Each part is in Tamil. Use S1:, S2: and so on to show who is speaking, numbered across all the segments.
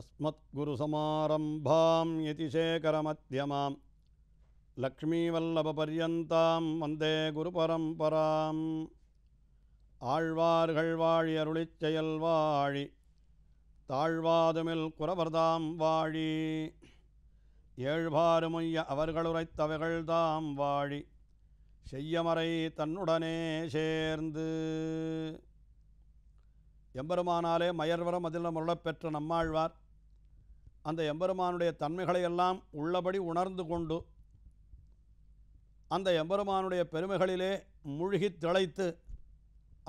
S1: அஸ்மத்குருசமாரம்பாம் यतिशेखरमध्यमां லக்ஷ்மீவல்லபபர்யந்தாம் வந்தே குருபரம்பராம் ஆழ்வார்கள் வாழி அருளிச் செயல் வாழி தாழ்வாதுமில் குரவர்தாம் வாழி ஏழ்பாறுமுய்ய அவர்களுரைத்தவைகள்தாம் வாழி செய்யமறை தன்னுடனே சேர்ந்து எம்பெருமானாலே மயர்வரம் அதில் முரளப்பெற்ற நம்மாழ்வார் அந்த எம்பெருமானுடைய தன்மைகளையெல்லாம் உள்ளபடி உணர்ந்து கொண்டு அந்த எம்பெருமானுடைய பெருமைகளிலே மூழ்கி திளைத்து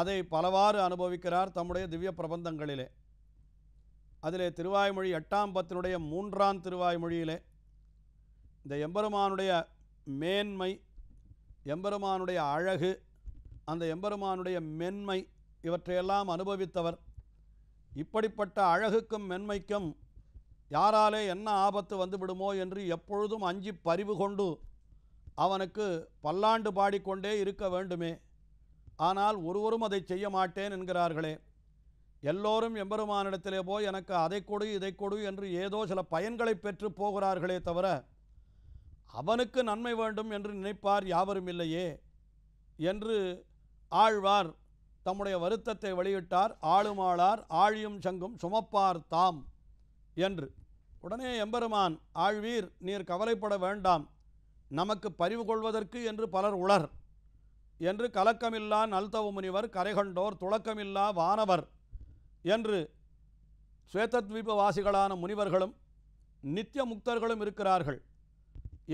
S1: அதை பலவாறு அனுபவிக்கிறார் தம்முடைய திவ்ய பிரபந்தங்களிலே அதிலே திருவாய்மொழி எட்டாம் பத்தினுடைய மூன்றாம் திருவாய்மொழியிலே இந்த எம்பெருமானுடைய மேன்மை எம்பெருமானுடைய அழகு அந்த எம்பெருமானுடைய மென்மை இவற்றையெல்லாம் அனுபவித்தவர் இப்படிப்பட்ட அழகுக்கும் மென்மைக்கும் யாராலே என்ன ஆபத்து வந்து விடுமோ என்று எப்பொழுதும் அஞ்சி பறிவு கொண்டு அவனுக்கு பல்லாண்டு பாடிக்கொண்டே இருக்க வேண்டுமே ஆனால் ஒருவரும் அதை செய்ய மாட்டேன் என்கிறார்களே எல்லோரும் எம்பெருமானிடத்திலே போய் எனக்கு அதை கொடு இதை கொடு என்று ஏதோ சில பயன்களை பெற்று போகிறார்களே தவிர அவனுக்கு நன்மை வேண்டும் என்று நினைப்பார் யாவரும் இல்லையே என்று ஆழ்வார் தம்முடைய வருத்தத்தை வெளியிட்டார் ஆளுமாளார் ஆழியும் சங்கும் சுமப்பார் தாம் என்று உடனே எம்பெருமான் ஆழ்வீர் நீர் கவலைப்பட வேண்டாம் நமக்கு பறிவு கொள்வதற்கு என்று பலர் உளர் என்று கலக்கமில்லா நல்தவ முனிவர் கரைகண்டோர் துளக்கமில்லா வானவர் என்று சுவேத்தத்வீபவாசிகளான முனிவர்களும் நித்திய முக்தர்களும் இருக்கிறார்கள்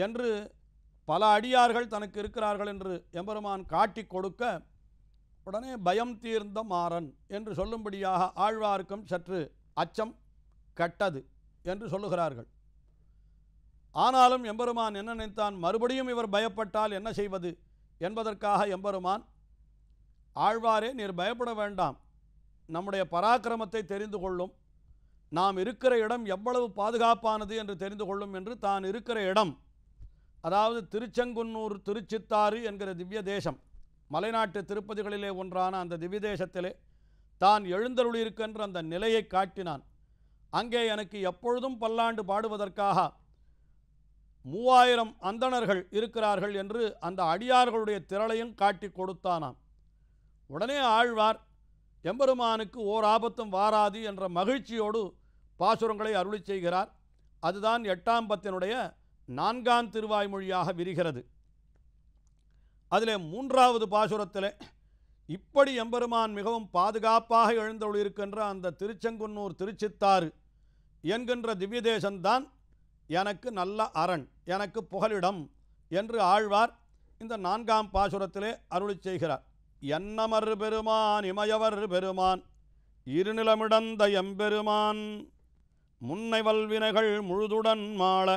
S1: என்று பல அடியார்கள் தனக்கு இருக்கிறார்கள் என்று எம்பெருமான் காட்டி கொடுக்க உடனே பயம் தீர்ந்த மாறன் என்று சொல்லும்படியாக ஆழ்வார்க்கும் சற்று அச்சம் கட்டது என்று சொல்லுகிறார்கள் ஆனாலும் எம்பெருமான் என்ன நினைத்தான் மறுபடியும் இவர் பயப்பட்டால் என்ன செய்வது என்பதற்காக எம்பெருமான் ஆழ்வாரே நீர் பயப்பட வேண்டாம் நம்முடைய பராக்கிரமத்தை தெரிந்து கொள்ளும் நாம் இருக்கிற இடம் எவ்வளவு பாதுகாப்பானது என்று தெரிந்து கொள்ளும் என்று தான் இருக்கிற இடம் அதாவது திருச்செங்குன்னூர் திருச்சித்தாறு என்கிற திவ்ய தேசம் மலைநாட்டு திருப்பதிகளிலே ஒன்றான அந்த திவ்ய தேசத்திலே தான் எழுந்தருளியிருக்கின்ற அந்த நிலையை காட்டினான் அங்கே எனக்கு எப்பொழுதும் பல்லாண்டு பாடுவதற்காக மூவாயிரம் அந்தணர்கள் இருக்கிறார்கள் என்று அந்த அடியார்களுடைய திரளையும் காட்டி கொடுத்தானாம் உடனே ஆழ்வார் எம்பெருமானுக்கு ஓர் ஆபத்தும் வாராது என்ற மகிழ்ச்சியோடு பாசுரங்களை அருளி செய்கிறார் அதுதான் எட்டாம் பத்தினுடைய நான்காம் திருவாய்மொழியாக விரிகிறது அதிலே மூன்றாவது பாசுரத்தில் இப்படி எம்பெருமான் மிகவும் பாதுகாப்பாக எழுந்தொழிருக்கின்ற அந்த திருச்செங்குன்னூர் திருச்சித்தாறு என்கின்ற திவ்ய எனக்கு நல்ல அரண் எனக்கு புகலிடம் என்று ஆழ்வார் இந்த நான்காம் பாசுரத்திலே அருளி செய்கிறார் என்னமர் பெருமான் இமயவர் பெருமான் இருநிலமிடந்த எம்பெருமான் முன்னை வல்வினைகள் முழுதுடன் மாள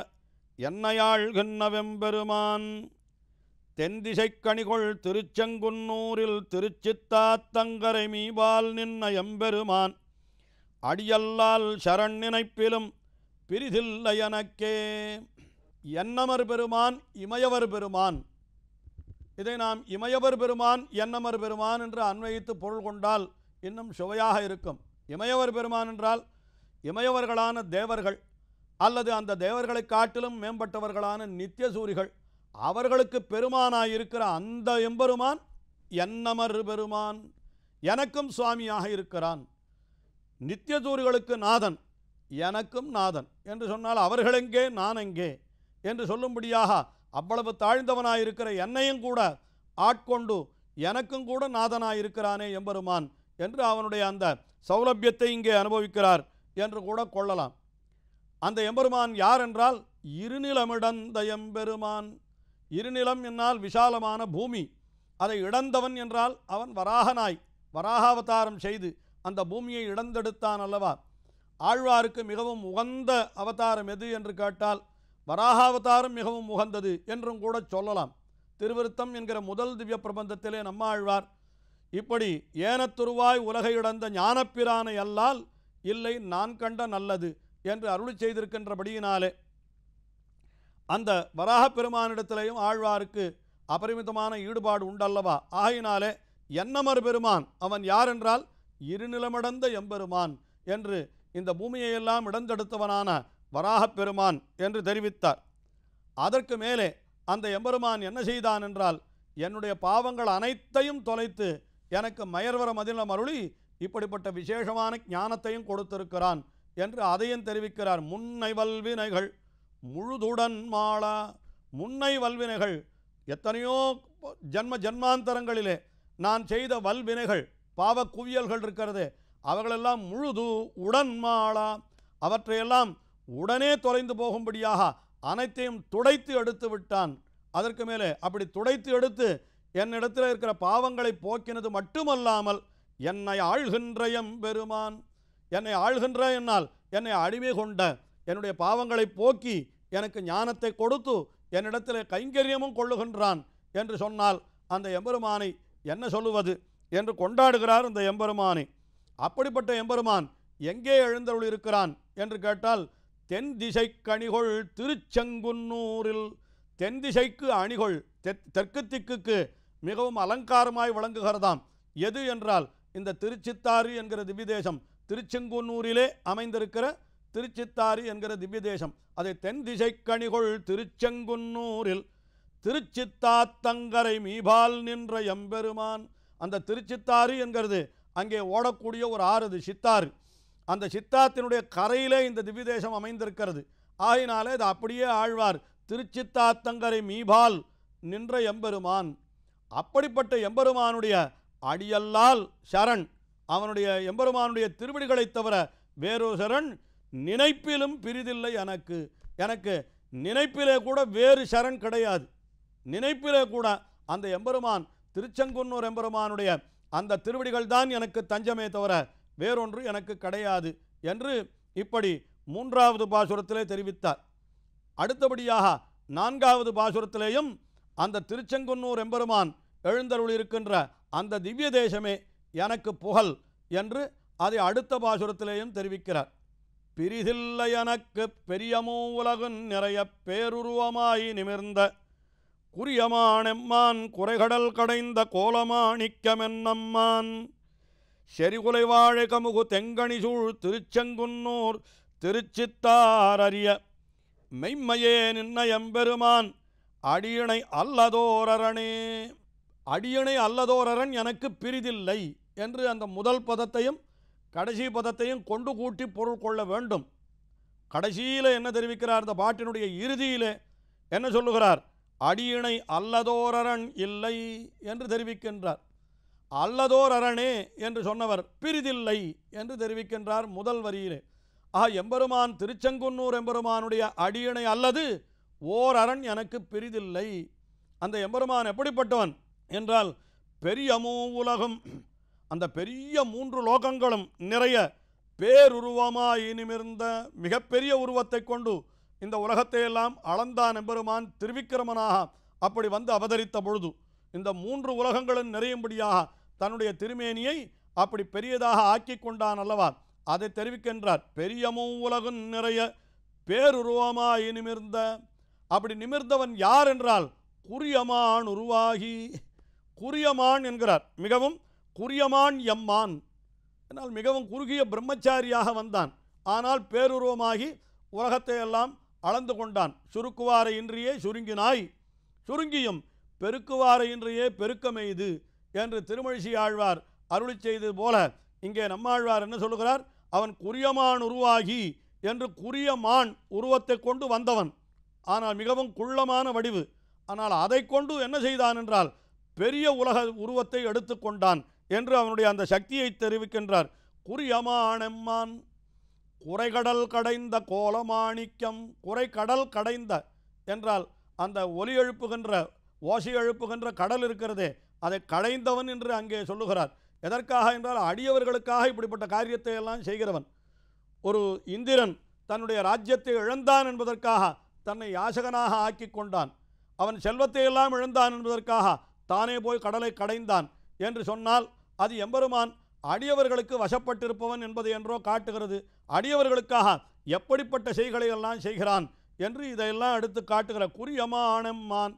S1: என்னையாழ்கின்ற வெம்பெருமான் கணிகொள் திருச்செங்குன்னூரில் திருச்சித்தாத்தங்கரை மீபால் நின்ன எம்பெருமான் அடியல்லால் சரண் நினைப்பிலும் பிரிதில்லை எனக்கே எண்ணமர் பெருமான் இமயவர் பெருமான் இதை நாம் இமயவர் பெருமான் எண்ணமர் பெருமான் என்று அன்வயித்து பொருள் கொண்டால் இன்னும் சுவையாக இருக்கும் இமயவர் பெருமான் என்றால் இமயவர்களான தேவர்கள் அல்லது அந்த தேவர்களை காட்டிலும் மேம்பட்டவர்களான நித்தியசூரிகள் அவர்களுக்கு பெருமானாக இருக்கிற அந்த எம்பெருமான் என்னமர் பெருமான் எனக்கும் சுவாமியாக இருக்கிறான் நித்தியதூர்களுக்கு நாதன் எனக்கும் நாதன் என்று சொன்னால் அவர்களெங்கே நான் எங்கே என்று சொல்லும்படியாக அவ்வளவு தாழ்ந்தவனாயிருக்கிற என்னையும் கூட ஆட்கொண்டு எனக்கும் கூட நாதனாயிருக்கிறானே எம்பெருமான் என்று அவனுடைய அந்த சௌலபியத்தை இங்கே அனுபவிக்கிறார் என்று கூட கொள்ளலாம் அந்த எம்பெருமான் யார் என்றால் இருநிலமிடந்த எம்பெருமான் இருநிலம் என்னால் விஷாலமான பூமி அதை இழந்தவன் என்றால் அவன் வராகனாய் வராகாவதாரம் செய்து அந்த பூமியை இழந்தெடுத்தான் அல்லவா ஆழ்வாருக்கு மிகவும் உகந்த அவதாரம் எது என்று கேட்டால் வராகாவதாரம் மிகவும் உகந்தது என்றும் கூட சொல்லலாம் திருவிருத்தம் என்கிற முதல் திவ்ய பிரபந்தத்திலே நம்மாழ்வார் இப்படி ஏனத்துருவாய் உலகை இழந்த ஞானப்பிரானை அல்லால் இல்லை நான் கண்ட நல்லது என்று அருள் செய்திருக்கின்றபடியினாலே அந்த வராக பெருமானிடத்திலையும் ஆழ்வாருக்கு அபரிமிதமான ஈடுபாடு உண்டல்லவா ஆகினாலே என்னமர் பெருமான் அவன் யார் என்றால் இருநிலமடந்த எம்பெருமான் என்று இந்த பூமியையெல்லாம் இடந்தெடுத்தவனான வராகப் பெருமான் என்று தெரிவித்தார் அதற்கு மேலே அந்த எம்பெருமான் என்ன செய்தான் என்றால் என்னுடைய பாவங்கள் அனைத்தையும் தொலைத்து எனக்கு மயர்வர மதில மருளி இப்படிப்பட்ட விசேஷமான ஞானத்தையும் கொடுத்திருக்கிறான் என்று அதையும் தெரிவிக்கிறார் முன்னைவல்வினைகள் முழுதுடன் மாளா முன்னை வல்வினைகள் எத்தனையோ ஜன்ம ஜன்மாந்தரங்களிலே நான் செய்த வல்வினைகள் பாவ குவியல்கள் இருக்கிறது அவர்களெல்லாம் முழுது உடன் மாளா அவற்றையெல்லாம் உடனே தொலைந்து போகும்படியாக அனைத்தையும் துடைத்து எடுத்து விட்டான் அதற்கு மேலே அப்படி துடைத்து எடுத்து என்னிடத்தில் இருக்கிற பாவங்களை போக்கினது மட்டுமல்லாமல் என்னை ஆழ்கின்ற பெருமான் என்னை ஆழ்கின்ற என்னால் என்னை அடிமை கொண்ட என்னுடைய பாவங்களை போக்கி எனக்கு ஞானத்தை கொடுத்து என்னிடத்தில் கைங்கரியமும் கொள்ளுகின்றான் என்று சொன்னால் அந்த எம்பெருமானை என்ன சொல்லுவது என்று கொண்டாடுகிறார் இந்த எம்பெருமானை அப்படிப்பட்ட எம்பெருமான் எங்கே எழுந்தருள் இருக்கிறான் என்று கேட்டால் தென் திசை கணிகொள் திருச்செங்குன்னூரில் தென் திசைக்கு அணிகொள் தெற்கு திக்குக்கு மிகவும் அலங்காரமாய் விளங்குகிறதாம் எது என்றால் இந்த திருச்சித்தாறு என்கிற திவ்யதேசம் திருச்செங்குன்னூரிலே அமைந்திருக்கிற திருச்சித்தாரி என்கிற திவ்ய தேசம் அதை தென் திசைக்கணிகொள் திருச்செங்குன்னூரில் திருச்சித்தாத்தங்கரை மீபால் நின்ற எம்பெருமான் அந்த திருச்சித்தாறு என்கிறது அங்கே ஓடக்கூடிய ஒரு அது சித்தாறு அந்த சித்தாத்தினுடைய கரையிலே இந்த திவ்ய தேசம் அமைந்திருக்கிறது ஆயினாலே இது அப்படியே ஆழ்வார் திருச்சித்தாத்தங்கரை மீபால் நின்ற எம்பெருமான் அப்படிப்பட்ட எம்பெருமானுடைய அடியல்லால் சரண் அவனுடைய எம்பெருமானுடைய திருவிடிகளைத் தவிர வேறொரு சரண் நினைப்பிலும் பிரிதில்லை எனக்கு எனக்கு நினைப்பிலே கூட வேறு சரண் கிடையாது நினைப்பிலே கூட அந்த எம்பெருமான் திருச்செங்குன்னூர் எம்பெருமானுடைய அந்த திருவடிகள் தான் எனக்கு தஞ்சமே தவிர வேறொன்று எனக்கு கிடையாது என்று இப்படி மூன்றாவது பாசுரத்திலே தெரிவித்தார் அடுத்தபடியாக நான்காவது பாசுரத்திலேயும் அந்த திருச்செங்குன்னூர் எம்பெருமான் எழுந்தருள் இருக்கின்ற அந்த திவ்ய தேசமே எனக்கு புகழ் என்று அதை அடுத்த பாசுரத்திலேயும் தெரிவிக்கிறார் பிரிதில்லை எனக்கு பெரியமோ உலகன் நிறைய பேருருவமாய் நிமிர்ந்த குறியமானெம்மான் குறைகடல் கடைந்த கோலமாணிக்கமென்னம்மான் வாழை கமுகு தெங்கணி சூழ் திருச்செங்குன்னூர் திருச்சித்தாரறிய மெய்மையே நின்ன எம்பெருமான் அடியணை அல்லதோரணே அடியணை அல்லதோரரன் எனக்கு பிரிதில்லை என்று அந்த முதல் பதத்தையும் கடைசி பதத்தையும் கொண்டு கூட்டி பொருள் கொள்ள வேண்டும் கடைசியில் என்ன தெரிவிக்கிறார் இந்த பாட்டினுடைய இறுதியிலே என்ன சொல்லுகிறார் அடியினை அல்லதோரரன் இல்லை என்று தெரிவிக்கின்றார் அல்லதோர் அரணே என்று சொன்னவர் பிரிதில்லை என்று தெரிவிக்கின்றார் முதல் வரியிலே ஆ எம்பெருமான் திருச்செங்குன்னூர் எம்பெருமானுடைய அடியினை அல்லது ஓர் அரண் எனக்கு பிரிதில்லை அந்த எம்பெருமான் எப்படிப்பட்டவன் என்றால் பெரியமோ உலகம் அந்த பெரிய மூன்று லோகங்களும் நிறைய பேருருவமாய் இனிமிருந்த மிகப்பெரிய உருவத்தை கொண்டு இந்த உலகத்தையெல்லாம் அளந்தான் எம்பெருமான் திருவிக்கிரமனாக அப்படி வந்து அவதரித்த பொழுது இந்த மூன்று உலகங்களும் நிறையும்படியாக தன்னுடைய திருமேனியை அப்படி பெரியதாக ஆக்கி கொண்டான் அல்லவா அதை தெரிவிக்கின்றார் பெரியமும் உலகம் நிறைய பேருருவமா இனிமிர்ந்த அப்படி நிமிர்ந்தவன் யார் என்றால் குரியமான் உருவாகி குரியமான் என்கிறார் மிகவும் குரியமான் எம்மான் என்னால் மிகவும் குறுகிய பிரம்மச்சாரியாக வந்தான் ஆனால் பேருருவமாகி உலகத்தை எல்லாம் அளந்து கொண்டான் சுருக்குவாரை இன்றியே சுருங்கினாய் சுருங்கியும் பெருக்குவாரை இன்றியே பெருக்கமெய்து என்று திருமழிசி ஆழ்வார் அருளி செய்தது போல இங்கே நம்மாழ்வார் என்ன சொல்லுகிறார் அவன் குரியமான் உருவாகி என்று குரியமான் உருவத்தை கொண்டு வந்தவன் ஆனால் மிகவும் குள்ளமான வடிவு ஆனால் அதை கொண்டு என்ன செய்தான் என்றால் பெரிய உலக உருவத்தை கொண்டான் என்று அவனுடைய அந்த சக்தியை தெரிவிக்கின்றார் குறியமானெம்மான் குறைகடல் கடைந்த கோலமாணிக்கம் குறைகடல் கடைந்த என்றால் அந்த ஒலி எழுப்புகின்ற ஓசை எழுப்புகின்ற கடல் இருக்கிறதே அதை கடைந்தவன் என்று அங்கே சொல்லுகிறார் எதற்காக என்றால் அடியவர்களுக்காக இப்படிப்பட்ட காரியத்தை எல்லாம் செய்கிறவன் ஒரு இந்திரன் தன்னுடைய ராஜ்யத்தை இழந்தான் என்பதற்காக தன்னை யாசகனாக ஆக்கி கொண்டான் அவன் செல்வத்தை எல்லாம் இழந்தான் என்பதற்காக தானே போய் கடலை கடைந்தான் என்று சொன்னால் அது எம்பெருமான் அடியவர்களுக்கு வசப்பட்டிருப்பவன் என்பது என்றோ காட்டுகிறது அடியவர்களுக்காக எப்படிப்பட்ட செய்களை எல்லாம் செய்கிறான் என்று இதையெல்லாம் எடுத்து காட்டுகிற குறியமானம்மான்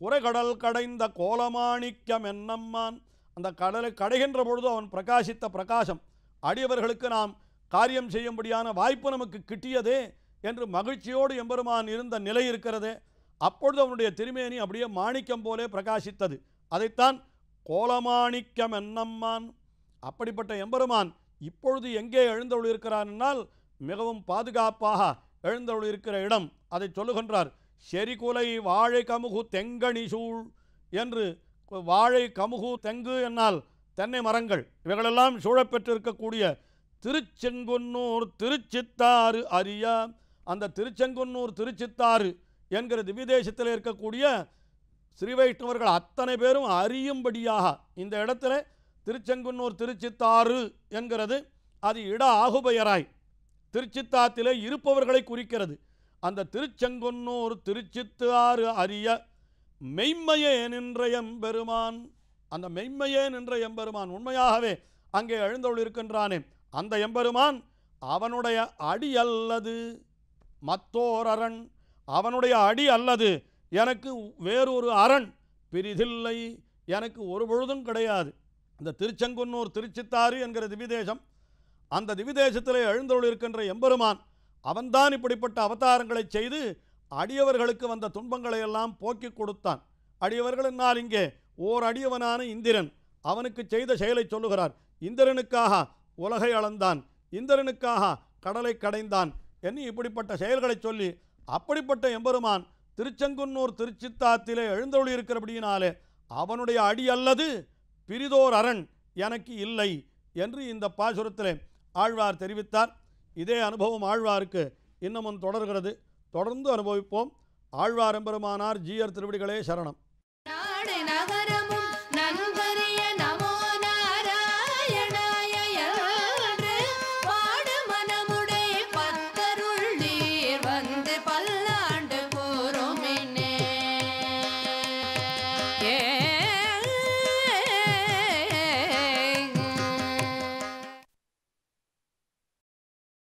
S1: குறைகடல் கடைந்த கோலமாணிக்கம் என்னம்மான் அந்த கடலை கடைகின்ற பொழுது அவன் பிரகாசித்த பிரகாசம் அடியவர்களுக்கு நாம் காரியம் செய்யும்படியான வாய்ப்பு நமக்கு கிட்டியதே என்று மகிழ்ச்சியோடு எம்பெருமான் இருந்த நிலை இருக்கிறதே அப்பொழுது அவனுடைய திருமேனி அப்படியே மாணிக்கம் போலே பிரகாசித்தது அதைத்தான் கோலமாணிக்கம் என்னம்மான் அப்படிப்பட்ட எம்பெருமான் இப்பொழுது எங்கே எழுந்தவள் இருக்கிறான் என்னால் மிகவும் பாதுகாப்பாக எழுந்தவள் இருக்கிற இடம் அதை சொல்லுகின்றார் செரிகுலை வாழை கமுகு தெங்கனி சூழ் என்று வாழை கமுகு தெங்கு என்னால் தென்னை மரங்கள் இவைகளெல்லாம் சூழப்பெற்றிருக்கக்கூடிய திருச்செங்குன்னூர் திருச்சித்தாறு அரியா அந்த திருச்செங்குன்னூர் திருச்சித்தாறு என்கிற திவிதேசத்தில் இருக்கக்கூடிய ஸ்ரீ வைஷ்ணவர்கள் அத்தனை பேரும் அறியும்படியாக இந்த இடத்துல திருச்செங்குன்னூர் திருச்சித்தாறு என்கிறது அது இட ஆகுபெயராய் திருச்சித்தாத்திலே இருப்பவர்களை குறிக்கிறது அந்த திருச்செங்குன்னூர் திருச்சித்தாறு அறிய மெய்மையே நின்ற எம்பெருமான் அந்த மெய்மையே நின்ற எம்பெருமான் உண்மையாகவே அங்கே இருக்கின்றானே அந்த எம்பெருமான் அவனுடைய அடி அல்லது மத்தோரரண் அவனுடைய அடி அல்லது எனக்கு வேறொரு அரண் பிரிதில்லை எனக்கு ஒரு பொழுதும் கிடையாது இந்த திருச்செங்குன்னூர் திருச்சித்தாறு என்கிற திவிதேசம் அந்த திவிதேசத்தில் எழுந்தருள் இருக்கின்ற எம்பெருமான் அவன்தான் இப்படிப்பட்ட அவதாரங்களை செய்து அடியவர்களுக்கு வந்த துன்பங்களை எல்லாம் போக்கி கொடுத்தான் அடியவர்கள் என்னால் இங்கே ஓர் அடியவனான இந்திரன் அவனுக்கு செய்த செயலை சொல்லுகிறார் இந்திரனுக்காக உலகை அளந்தான் இந்திரனுக்காக கடலை கடைந்தான் என்று இப்படிப்பட்ட செயல்களை சொல்லி அப்படிப்பட்ட எம்பெருமான் திருச்செங்குன்னூர் திருச்சித்தாத்திலே எழுந்தொழி இருக்கிறபடியினாலே அவனுடைய அடி அல்லது பிரிதோர் அரண் எனக்கு இல்லை என்று இந்த பாசுரத்திலே ஆழ்வார் தெரிவித்தார் இதே அனுபவம் ஆழ்வாருக்கு இன்னமும் தொடர்கிறது தொடர்ந்து அனுபவிப்போம் ஆழ்வாரம்பெருமானார் ஜீயர் திருவடிகளே சரணம்